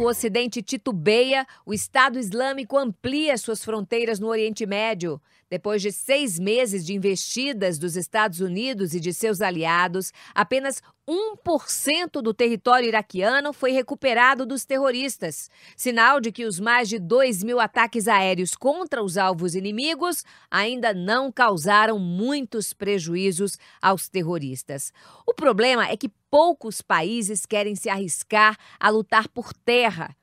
O Ocidente titubeia, o Estado Islâmico amplia suas fronteiras no Oriente Médio. Depois de seis meses de investidas dos Estados Unidos e de seus aliados, apenas 1% do território iraquiano foi recuperado dos terroristas, sinal de que os mais de 2 mil ataques aéreos contra os alvos inimigos ainda não causaram muitos prejuízos aos terroristas. O problema é que poucos países querem se arriscar a lutar por terra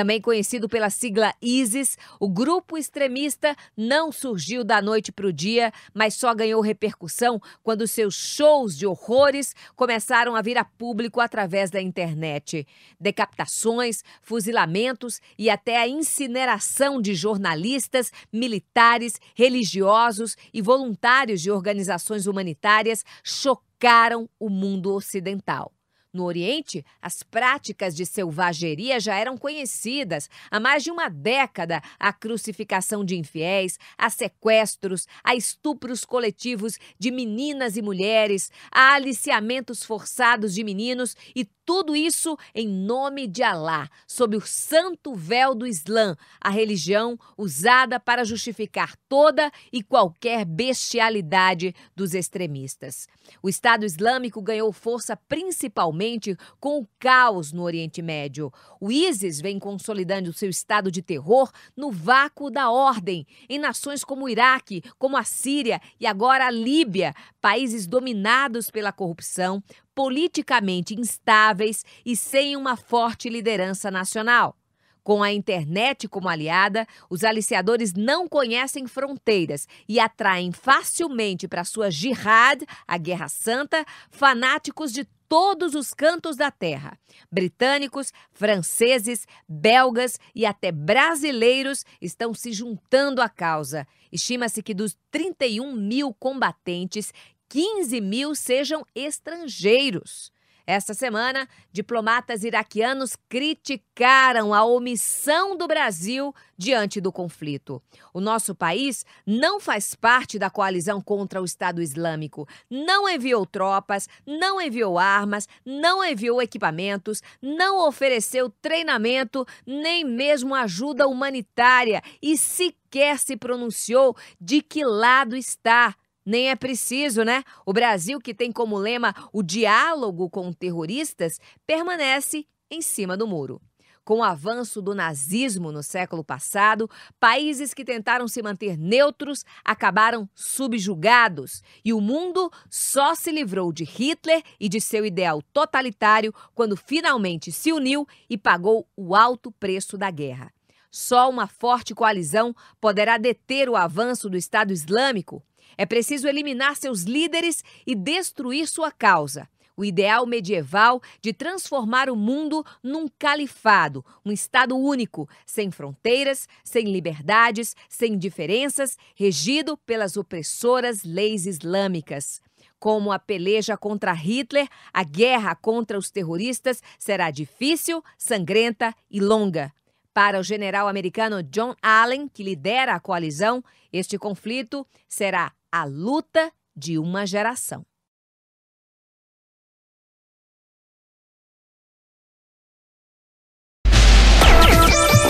também conhecido pela sigla ISIS, o grupo extremista não surgiu da noite para o dia, mas só ganhou repercussão quando seus shows de horrores começaram a vir a público através da internet. Decapitações, fuzilamentos e até a incineração de jornalistas, militares, religiosos e voluntários de organizações humanitárias chocaram o mundo ocidental. No Oriente, as práticas de selvageria já eram conhecidas. Há mais de uma década, a crucificação de infiéis, a sequestros, a estupros coletivos de meninas e mulheres, a aliciamentos forçados de meninos e tudo isso em nome de Alá, sob o santo véu do Islã, a religião usada para justificar toda e qualquer bestialidade dos extremistas. O Estado Islâmico ganhou força principalmente com o caos no Oriente Médio. O ISIS vem consolidando seu estado de terror no vácuo da ordem, em nações como o Iraque, como a Síria e agora a Líbia, países dominados pela corrupção, politicamente instáveis e sem uma forte liderança nacional. Com a internet como aliada, os aliciadores não conhecem fronteiras e atraem facilmente para sua jihad, a Guerra Santa, fanáticos de todos os cantos da terra: britânicos, franceses, belgas e até brasileiros estão se juntando à causa. Estima-se que dos 31 mil combatentes, 15 mil sejam estrangeiros. Esta semana, diplomatas iraquianos criticaram a omissão do Brasil diante do conflito. O nosso país não faz parte da coalizão contra o Estado Islâmico, não enviou tropas, não enviou armas, não enviou equipamentos, não ofereceu treinamento, nem mesmo ajuda humanitária e sequer se pronunciou de que lado está nem é preciso, né? O Brasil, que tem como lema o diálogo com terroristas, permanece em cima do muro. Com o avanço do nazismo no século passado, países que tentaram se manter neutros acabaram subjugados. E o mundo só se livrou de Hitler e de seu ideal totalitário quando finalmente se uniu e pagou o alto preço da guerra. Só uma forte coalizão poderá deter o avanço do Estado Islâmico. É preciso eliminar seus líderes e destruir sua causa. O ideal medieval de transformar o mundo num califado, um Estado único, sem fronteiras, sem liberdades, sem diferenças, regido pelas opressoras leis islâmicas. Como a peleja contra Hitler, a guerra contra os terroristas será difícil, sangrenta e longa. Para o general americano John Allen, que lidera a coalizão, este conflito será a luta de uma geração.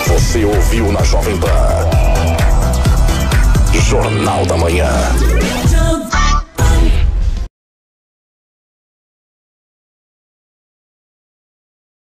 Você ouviu na Jovem Pan. Jornal da Manhã.